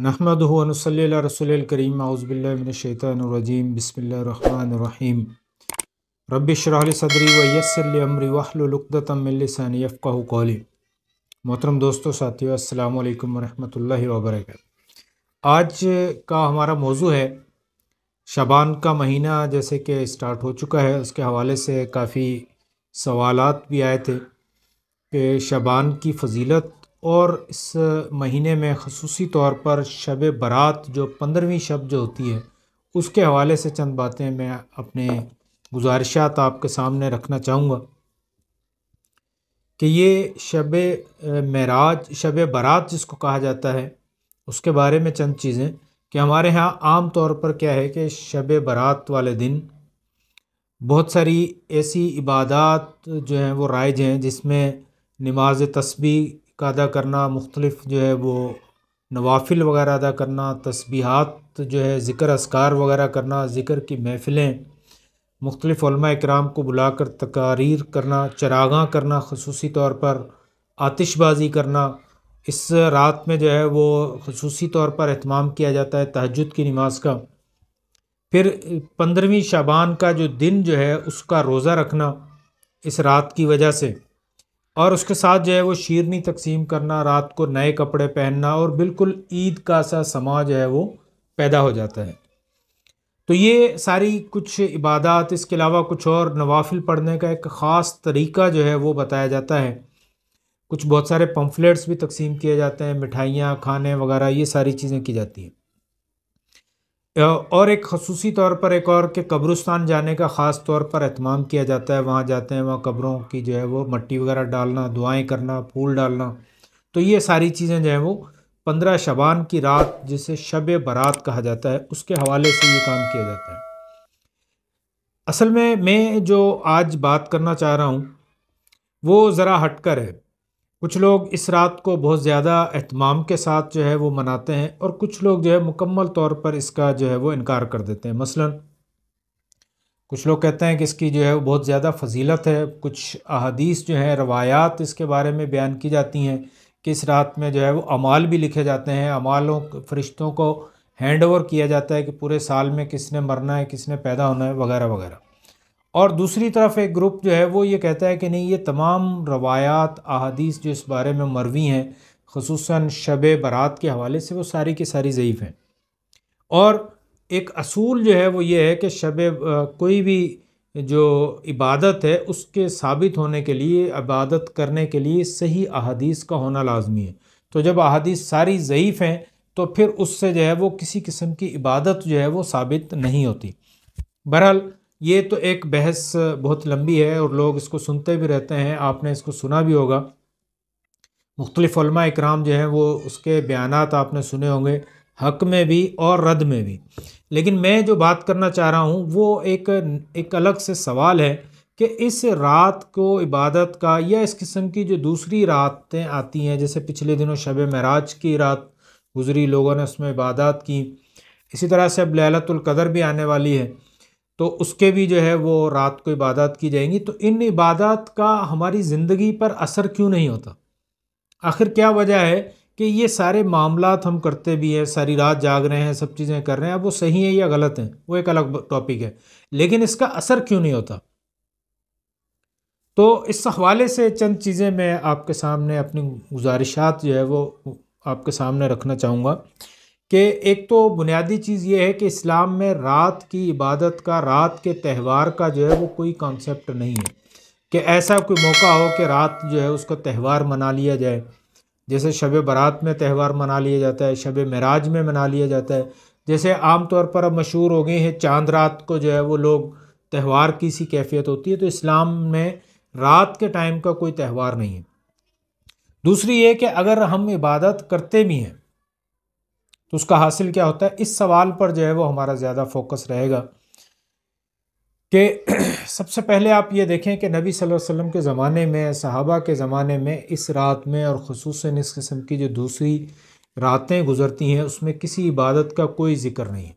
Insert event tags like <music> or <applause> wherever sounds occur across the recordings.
नहमद हुआ रसोल करीम आउज़बिल्लिनशैतरजीम बसमीम रबिशरहल सदरी वयसर अमरी कौली मोहतरम दोस्तों साथियों अल्लाम वरहमल वर्क आज का हमारा मौजू है शबान का महीना जैसे कि स्टार्ट हो चुका है उसके हवाले से काफ़ी सवालत भी आए थे कि शबान की फजीलत और इस महीने में खसूसी तौर पर शब बारात जो पंद्रहवीं शब जो होती है उसके हवाले से चंद बातें मैं अपने गुजारिशात आपके सामने रखना चाहूँगा कि ये शब महराज शब बारात जिसको कहा जाता है उसके बारे में चंद चीज़ें कि हमारे यहाँ आम तौर पर क्या है कि शब बारात वाले दिन बहुत सारी ऐसी इबादत जो हैं वो राइज हैं जिसमें नमाज तस्बी का अदा करना मुख्तलिफ़ जो है वो नवाफिल वगैरह अदा करना तस्बीहात जो है ज़िक्र असकार वगैरह करना ज़िक्र की महफ़िलें मुख्तलिफ़ कराम को बुलाकर तकारीर करना चरागा करना खसूसी तौर पर आतिशबाज़ी करना इस रात में जो है वो खसूसी तौर पर अहतमाम किया जाता है तहजद की नमाज का फिर पंद्रहवीं शाबान का जो दिन जो है उसका रोज़ा रखना इस रात की वजह से और उसके साथ जो है वो शीरनी तकसीम करना रात को नए कपड़े पहनना और बिल्कुल ईद का सा समा जो है वो पैदा हो जाता है तो ये सारी कुछ इबादत इसके अलावा कुछ और नवाफिल पढ़ने का एक ख़ास तरीका जो है वो बताया जाता है कुछ बहुत सारे पम्फलेट्स भी तकसीम किए जाते हैं मिठाइयाँ खाने वगैरह ये सारी चीज़ें की जाती हैं और एक खसूसी तौर पर एक और के कब्रिस्तान जाने का ख़ास तौर पर अहतमाम किया जाता है वहाँ जाते हैं वहाँ कब्रों की जो है वो मट्टी वगैरह डालना दुआएं करना फूल डालना तो ये सारी चीज़ें जो हैं वो पंद्रह शबान की रात जिसे शब बारात कहा जाता है उसके हवाले से ये काम किया जाता है असल में मैं जो आज बात करना चाह रहा हूँ वो ज़रा हटकर है कुछ लोग इस रात को बहुत ज़्यादा अहतमाम के साथ जो है वो मनाते हैं और कुछ लोग जो है मुकम्मल तौर पर इसका जो है वो इनकार कर देते हैं मसलन कुछ लोग कहते हैं कि इसकी जो है वो बहुत ज़्यादा फजीलत है कुछ अहदीस जो है रवायात इसके बारे में बयान की जाती हैं कि इस रात में जो है वो अमाल भी लिखे जाते हैं अमालों फरिश्तों को हैंड ओवर किया जाता है कि पूरे साल में किसने मरना है किसने पैदा होना है वगैरह वगैरह और दूसरी तरफ एक ग्रुप जो है वो ये कहता है कि नहीं ये तमाम रवायात अदीस जो इस बारे में मरवी हैं खसूस शब बारात के हवाले से वो सारी की सारी ज़यीफ़ हैं और एक असूल जो है वो ये है कि शब कोई भी जो इबादत है उसके साबित होने के लिए इबादत करने के लिए सही अहदीस का होना लाजमी है तो जब अहदीस सारी ज़यीफ़ हैं तो फिर उससे जो है वो किसी किस्म की इबादत जो है वो साबित नहीं होती बहरहाल ये तो एक बहस बहुत लंबी है और लोग इसको सुनते भी रहते हैं आपने इसको सुना भी होगा मुख्तलिफ़ इकराम जो हैं वो उसके बयान आपने सुने होंगे हक में भी और रद्द में भी लेकिन मैं जो बात करना चाह रहा हूँ वो एक एक अलग से सवाल है कि इस रात को इबादत का या इस किस्म की जो दूसरी रातें आती हैं जैसे पिछले दिनों शब महराज की रात गुजरी लोगों ने उसमें इबादत की इसी तरह से अब लैलतुल्कदर भी आने वाली है तो उसके भी जो है वो रात को इबादत की जाएंगी तो इन इबादत का हमारी ज़िंदगी पर असर क्यों नहीं होता आखिर क्या वजह है कि ये सारे मामला हम करते भी हैं सारी रात जाग रहे हैं सब चीज़ें कर रहे हैं अब वो सही है या गलत हैं वो एक अलग टॉपिक है लेकिन इसका असर क्यों नहीं होता तो इस हवाले से चंद चीज़ें मैं आपके सामने अपनी गुजारिशात जो है वो आपके सामने रखना चाहूँगा कि एक तो बुनियादी चीज़ ये है कि इस्लाम में रात की इबादत का रात के त्यौहार का जो है वो कोई कॉन्सेप्ट नहीं है कि ऐसा कोई मौका हो कि रात जो है उसका त्यौहार मना लिया जाए जैसे शब बारात में त्यौहार मना लिया जाता है शब मराज में मना लिया जाता है जैसे आम तौर पर अब मशहूर हो गई हैं चांद रात को जो है वो लोग त्यौहार की सी कैफियत होती है तो इस्लाम में रात के टाइम का कोई त्यौहार नहीं है दूसरी ये कि अगर हम इबादत करते भी हैं तो उसका हासिल क्या होता है इस सवाल पर जो है वो हमारा ज़्यादा फोकस रहेगा कि <clears throat> सबसे पहले आप ये देखें कि नबी सल्लल्लाहु अलैहि वसल्लम के ज़माने में सहाबा के ज़माने में इस रात में और खसूस इस किस्म की जो दूसरी रातें गुजरती हैं उसमें किसी इबादत का कोई ज़िक्र नहीं है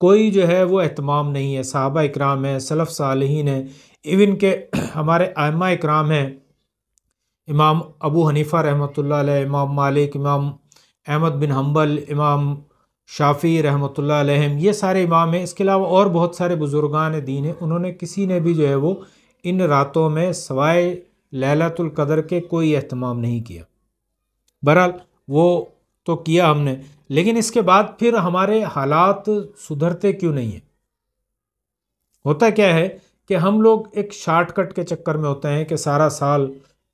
कोई जो है वो अहतमाम नहीं है सहाबा इकराम है सलफ़ सालहीन है इवन के <clears throat> हमारे आयमा इकराम हैं इमाम अबू हनीफ़ा रहमत इमाम मालिक इमाम अहमद बिन हम्बल इमाम शाफ़ी रहमत लहम ये सारे इमाम हैं इसके अलावा और बहुत सारे बुज़ुर्गान दीन हैं उन्होंने किसी ने भी जो है वो इन रातों में सवाए लहलातुल्कदर के कोई अहतमाम नहीं किया बहरहाल वो तो किया हमने लेकिन इसके बाद फिर हमारे हालात सुधरते क्यों नहीं हैं होता क्या है कि हम लोग एक शॉर्टकट के चक्कर में होते हैं कि सारा साल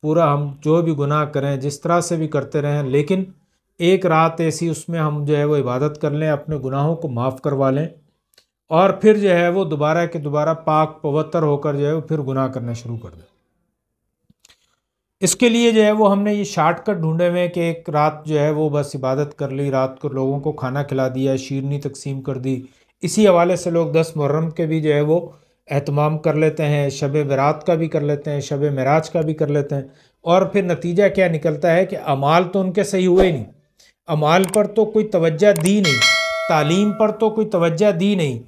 पूरा हम जो भी गुनाह करें जिस तरह से भी करते रहें लेकिन एक रात ऐसी उसमें हम जो है वो इबादत कर लें अपने गुनाहों को माफ़ करवा लें और फिर जो है वो दोबारा के दोबारा पाक पवत्तर होकर जो है वो फिर गुनाह करना शुरू कर दें इसके लिए जो है वो हमने ये शॉर्टकट ढूंढे हुए हैं कि एक रात जो है वो बस इबादत कर ली रात को लोगों को खाना खिला दिया शीरनी तकसीम कर दी इसी हवाले से लोग दस मुहर्रम के भी जो है वो अहतमाम कर लेते हैं शब बरात का भी कर लेते हैं शब मराज का भी कर लेते हैं और फिर नतीजा क्या निकलता है कि अमाल तो उनके सही हुए ही नहीं अमाल पर तो कोई तवज्जा दी नहीं तालीम पर तो कोई तवज्जा दी नहीं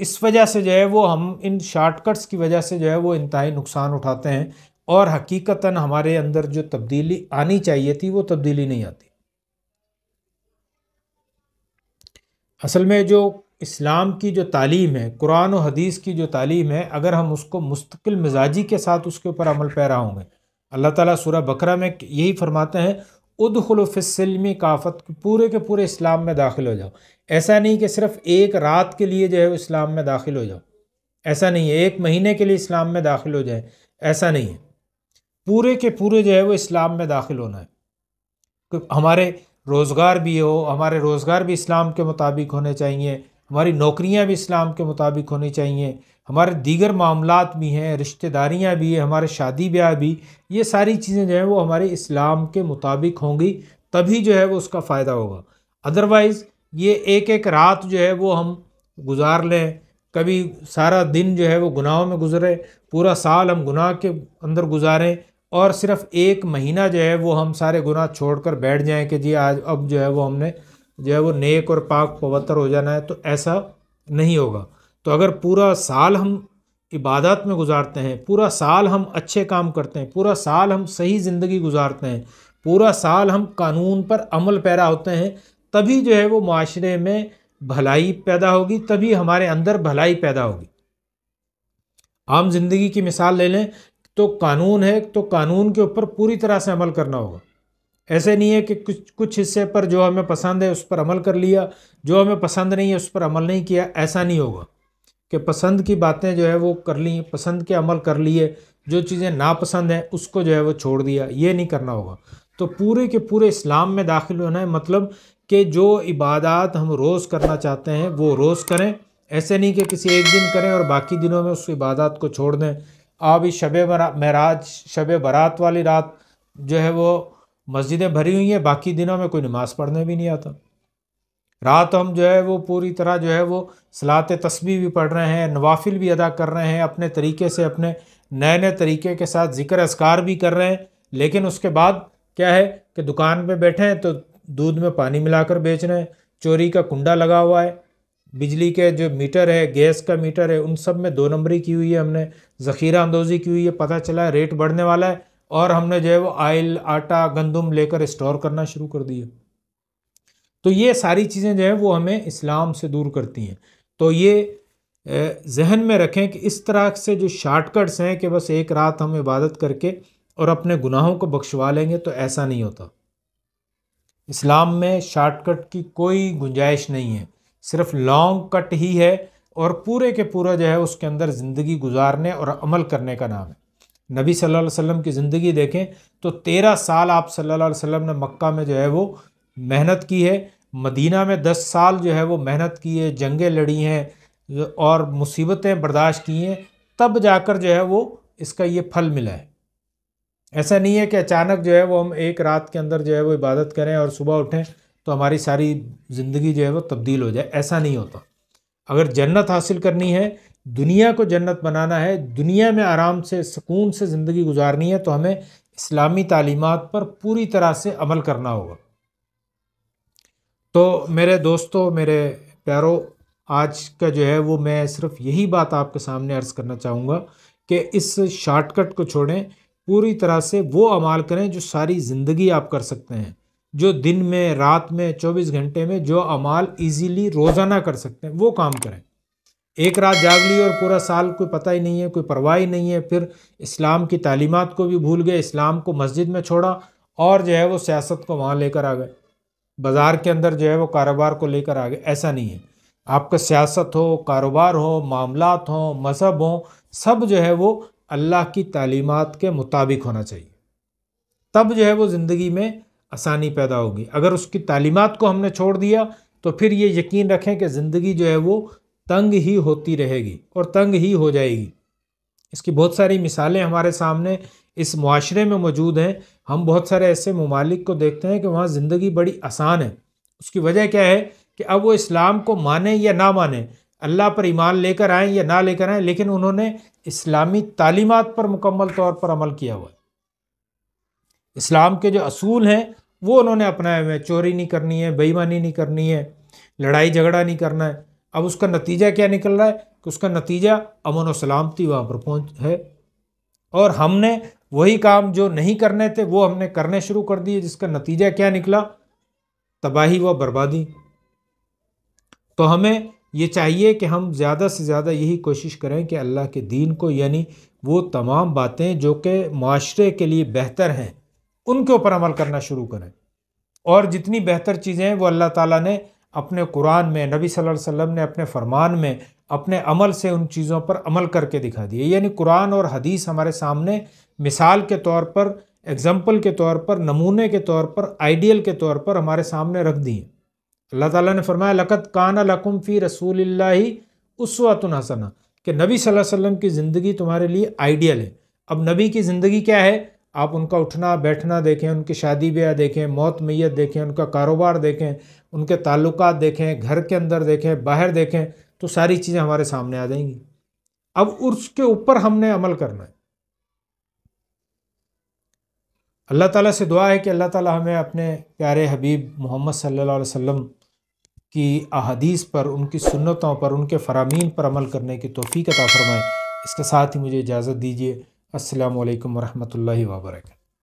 इस वजह से जो है वो हम इन शॉर्टकट्स की वजह से जो है वो इंतहाई नुकसान उठाते हैं और हकीकता हमारे अंदर जो तब्दीली आनी चाहिए थी वो तब्दीली नहीं आती असल में जो इस्लाम की जो तालीम है कुरान और हदीस की जो तालीम है अगर हम उसको मुस्तकिल मिजाजी के साथ उसके ऊपर अमल पैरा होंगे अल्लाह ताला सूरह बकरा में यही फरमाते हैं उदखलफ़िल्मी काफ़त पूरे के पूरे इस्लाम में दाखिल हो जाओ ऐसा नहीं कि सिर्फ़ एक रात के लिए जो है इस्लाम में दाखिल हो जाओ ऐसा नहीं है एक महीने के लिए इस्लाम में दाखिल हो जाए ऐसा नहीं है पूरे के पूरे जो है वो इस्लाम में दाखिल होना है हमारे रोज़गार भी हो हमारे रोज़गार भी इस्लाम के मुताबिक होने चाहिए हमारी नौकरियां भी इस्लाम के मुताबिक होनी चाहिए हमारे दीगर मामला भी हैं रिश्तेदारियाँ भी हैं हमारे शादी ब्याह भी ये सारी चीज़ें जो हैं वो हमारे इस्लाम के मुताबिक होंगी तभी जो है वो उसका फ़ायदा होगा अदरवाइज़ ये एक एक रात जो है वो हम गुजार लें कभी सारा दिन जो है वो गुनाहों में गुजरे पूरा साल हम गुनाह के अंदर गुजारें और सिर्फ़ एक महीना जो है वो हम सारे गुनाह छोड़कर बैठ जाएं कि जी आज अब जो है वो हमने जो है वो नेक और पाक पवित्र हो जाना है तो ऐसा नहीं होगा तो अगर पूरा साल हम इबादत में गुजारते हैं पूरा साल हम अच्छे काम करते हैं पूरा साल हम सही ज़िंदगी गुजारते हैं पूरा साल हम कानून पर अमल पैरा होते हैं तभी जो है वो माशरे में भलाई पैदा होगी तभी हमारे अंदर भलाई पैदा होगी आम जिंदगी की मिसाल ले लें तो कानून है तो कानून के ऊपर पूरी तरह से अमल करना होगा ऐसे नहीं है कि कुछ कुछ हिस्से पर जो हमें पसंद है उस पर अमल कर लिया जो हमें पसंद नहीं है उस पर अमल नहीं किया ऐसा नहीं होगा कि पसंद की बातें जो है वो कर ली पसंद के अमल कर लिए जो चीज़ें नापसंद हैं उसको जो है वो छोड़ दिया ये नहीं करना होगा तो पूरे के पूरे इस्लाम में दाखिल होना है मतलब कि जो इबादत हम रोज़ करना चाहते हैं वो रोज़ करें ऐसे नहीं कि किसी एक दिन करें और बाकी दिनों में उस इबादत को छोड़ दें आप ही शब महराज शब बारात वाली रात जो है वो मस्जिदें भरी हुई हैं बाकी दिनों में कोई नमाज़ पढ़ने भी नहीं आता रात हम जो है वो पूरी तरह जो है वो सलात तस्बी भी पढ़ रहे हैं नवाफिल भी अदा कर रहे हैं अपने तरीके से अपने नए नए तरीके के साथ ज़िक्र असकार भी कर रहे हैं लेकिन उसके बाद क्या है कि दुकान पे बैठे हैं तो दूध में पानी मिलाकर बेच रहे हैं चोरी का कुंडा लगा हुआ है बिजली के जो मीटर है गैस का मीटर है उन सब में दो नंबरी की हुई है हमने ज़खीरा अंदोज़ी की हुई है पता चला है रेट बढ़ने वाला है और हमने जो है वो आयल आटा गंदम लेकर स्टोर करना शुरू कर दिया तो ये सारी चीज़ें जो हैं वो हमें इस्लाम से दूर करती हैं तो ये जहन में रखें कि इस तरह से जो शार्टकट्स हैं कि बस एक रात हम इबादत करके और अपने गुनाहों को बख्शवा लेंगे तो ऐसा नहीं होता इस्लाम में शार्टकट की कोई गुंजाइश नहीं है सिर्फ लॉन्ग कट ही है और पूरे के पूरा जो है उसके अंदर ज़िंदगी गुजारने और अमल करने का नाम है नबी सल्लल्लाहु अलैहि वसल्लम की ज़िंदगी देखें तो तेरह साल आप सल्लल्लाहु अलैहि वसल्लम ने मक्का में जो है वो मेहनत की है मदीना में दस साल जो है वो मेहनत की है जंगें लड़ी हैं और मुसीबतें बर्दाश्त की हैं तब जाकर जो है वो इसका ये फल मिला है ऐसा नहीं है कि अचानक जो है वो हम एक रात के अंदर जो है वो इबादत करें और सुबह उठें तो हमारी सारी ज़िंदगी जो है वो तब्दील हो जाए ऐसा नहीं होता अगर जन्नत हासिल करनी है दुनिया को जन्नत बनाना है दुनिया में आराम से सुकून से ज़िंदगी गुजारनी है तो हमें इस्लामी तालीमत पर पूरी तरह से अमल करना होगा तो मेरे दोस्तों मेरे प्यारों आज का जो है वो मैं सिर्फ यही बात आपके सामने अर्ज़ करना चाहूँगा कि इस शॉर्टकट को छोड़ें पूरी तरह से वो अमाल करें जो सारी ज़िंदगी आप कर सकते हैं जो दिन में रात में 24 घंटे में जो अमाल इजीली रोज़ाना कर सकते हैं वो काम करें एक रात जाग ली और पूरा साल कोई पता ही नहीं है कोई परवाह ही नहीं है फिर इस्लाम की तालीमत को भी भूल गए इस्लाम को मस्जिद में छोड़ा और जो है वो सियासत को वहाँ लेकर आ गए बाज़ार के अंदर जो है वो कारोबार को लेकर आ गए ऐसा नहीं है आपका सियासत हो कारोबार हो मामलात हो मज़हब हो सब जो है वो अल्लाह की तालीमत के मुताबिक होना चाहिए तब जो है वो ज़िंदगी में आसानी पैदा होगी अगर उसकी तालीमत को हमने छोड़ दिया तो फिर ये यकीन रखें कि ज़िंदगी जो है वो तंग ही होती रहेगी और तंग ही हो जाएगी इसकी बहुत सारी मिसालें हमारे सामने इस माशरे में मौजूद हैं हम बहुत सारे ऐसे ममालिक को देखते हैं कि वहाँ ज़िंदगी बड़ी आसान है उसकी वजह क्या है कि अब वो इस्लाम को माने या ना माने अल्लाह पर ईमान लेकर आएँ या ना लेकर आएँ लेकिन उन्होंने इस्लामी तालीमत पर मुकम्मल तौर पर अमल किया हुआ है इस्लाम के जो असूल हैं वो उन्होंने अपनाए हुए हैं चोरी नहीं करनी है बेईमानी नहीं करनी है लड़ाई झगड़ा नहीं करना है अब उसका नतीजा क्या निकल रहा है कि उसका नतीजा अमन और सलामती वहाँ पर पहुँच है और हमने वही काम जो नहीं करने थे वो हमने करने शुरू कर दिए जिसका नतीजा क्या निकला तबाही व बर्बादी तो हमें ये चाहिए कि हम ज़्यादा से ज़्यादा यही कोशिश करें कि अल्लाह के दीन को यानी वो तमाम बातें जो कि माशरे के लिए बेहतर हैं उनके ऊपर अमल करना शुरू करें और जितनी बेहतर चीज़ें हैं वो अल्लाह ताला ने अपने कुरान में नबी सल्लल्लाहु अलैहि वसल्लम ने अपने फरमान में अपने अमल से उन चीज़ों पर अमल करके दिखा दिए यानी कुरान और हदीस हमारे सामने मिसाल के तौर पर एग्ज़ाम्पल के तौर पर नमूने के तौर पर आइडियल के तौर पर हमारे सामने रख दिए अल्लाह ताला ने फरमाया लकत काना लकुम फ़ी रसूल उसवातुन हसना कि नबी सल्लल्लाहु अलैहि वसल्लम की ज़िंदगी तुम्हारे लिए आइडियल है अब नबी की ज़िंदगी क्या है आप उनका उठना बैठना देखें उनकी शादी ब्याह देखें मौत मैयत देखें उनका कारोबार देखें उनके ताल्लुक देखें घर के अंदर देखें बाहर देखें तो सारी चीज़ें हमारे सामने आ जाएंगी अब उसके ऊपर हमने अमल करना है अल्लाह ताला से दुआ है कि अल्लाह ताला हमें अपने प्यारे हबीब मोहम्मद सल्लल्लाहु अलैहि वसल्लम की अहदीस पर उनकी सुन्नतों पर उनके फरामीन पर अमल करने की तोफ़ी का फरमाएं इसके साथ ही मुझे इजाज़त दीजिए असलकम वरहमल वर्क